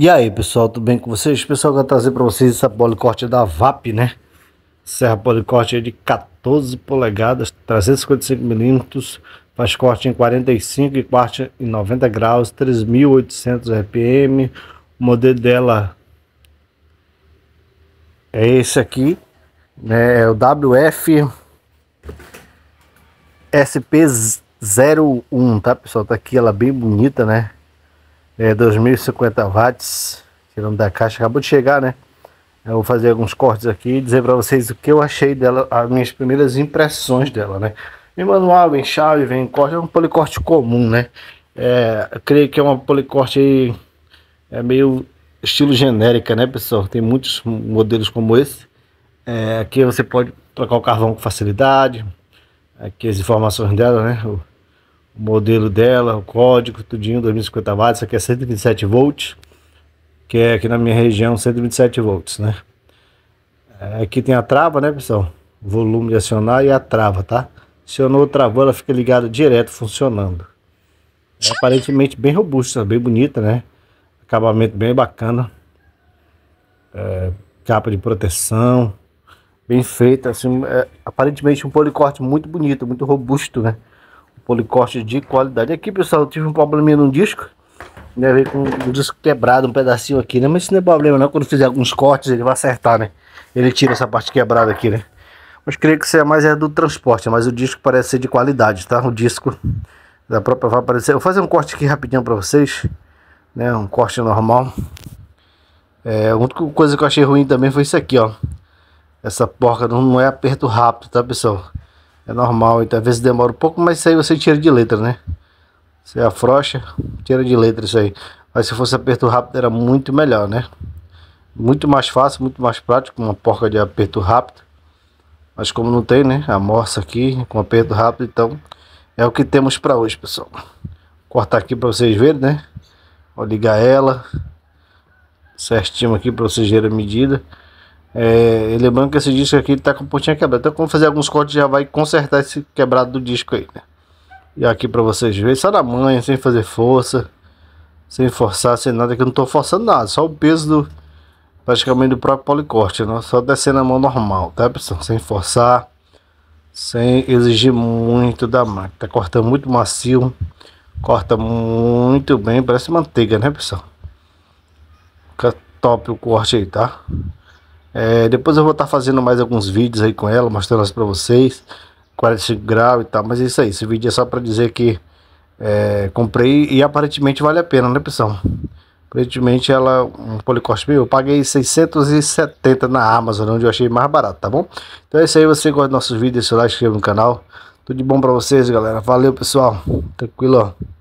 E aí pessoal, tudo bem com vocês? Pessoal, eu vou trazer para vocês essa policorte da VAP, né? Serra é policorte de 14 polegadas, 355mm, faz corte em 45 e corte em 90 graus, 3.800 RPM. O modelo dela é esse aqui, né? É o WF SP01, tá pessoal? Tá aqui ela é bem bonita, né? é, 2050 watts, tirando da caixa, acabou de chegar, né? Eu vou fazer alguns cortes aqui e dizer para vocês o que eu achei dela, as minhas primeiras impressões dela, né? Em manual, em chave, vem corte, é um policorte comum, né? É, eu creio que é uma policorte é meio estilo genérica, né, pessoal? Tem muitos modelos como esse. É, aqui você pode trocar o carvão com facilidade. Aqui as informações dela, né? O, o modelo dela, o código, tudinho, 250 watts, aqui é 127 volts, que é aqui na minha região 127 volts, né? É, aqui tem a trava, né, pessoal? Volume de acionar e a trava, tá? Acionou, travou, ela fica ligada direto, funcionando. É aparentemente bem robusta, bem bonita, né? Acabamento bem bacana. É, capa de proteção. Bem feita, assim, é, aparentemente um policorte muito bonito, muito robusto, né? Policorte de qualidade. Aqui, pessoal, eu tive um probleminha no disco. Né, veio com um disco quebrado, um pedacinho aqui, né? Mas isso não é problema, não. Quando fizer alguns cortes, ele vai acertar, né? Ele tira essa parte quebrada aqui, né? Mas creio que isso é mais é do transporte, mas o disco parece ser de qualidade, tá? O disco da própria vai aparecer. Vou fazer um corte aqui rapidinho para vocês, né? Um corte normal. É, a única coisa que eu achei ruim também foi isso aqui, ó. Essa porca não é aperto rápido, tá, pessoal? É normal, então às vezes demora um pouco, mas isso aí você tira de letra, né? Você afrouxa, tira de letra isso aí. Mas se fosse aperto rápido era muito melhor, né? Muito mais fácil, muito mais prático, uma porca de aperto rápido. Mas como não tem, né? A Amorça aqui com aperto rápido, então é o que temos para hoje, pessoal. Vou cortar aqui para vocês verem, né? Vou ligar ela certinho aqui para vocês verem a medida. É, lembrando é que esse disco aqui está com a pontinha quebrada. Então, quando fazer alguns cortes, já vai consertar esse quebrado do disco aí, né? E aqui para vocês verem, só na manha, sem fazer força, sem forçar, sem nada, que eu não estou forçando nada, só o peso do praticamente do próprio policorte, né? só descendo a mão normal, tá pessoal? Sem forçar, sem exigir muito da máquina, tá cortando muito macio, corta muito bem, parece manteiga, né pessoal? Fica top o corte aí, tá? É, depois eu vou estar tá fazendo mais alguns vídeos aí com ela, mostrando para vocês. 45 é graus e tal, mas é isso aí. Esse vídeo é só para dizer que é, comprei e aparentemente vale a pena, né, pessoal? Aparentemente ela, um policorte meu, eu paguei 670 na Amazon, onde eu achei mais barato, tá bom? Então é isso aí, você gosta dos nossos vídeos, se o like, inscreva no canal. Tudo de bom pra vocês, galera. Valeu, pessoal. Tranquilo, ó.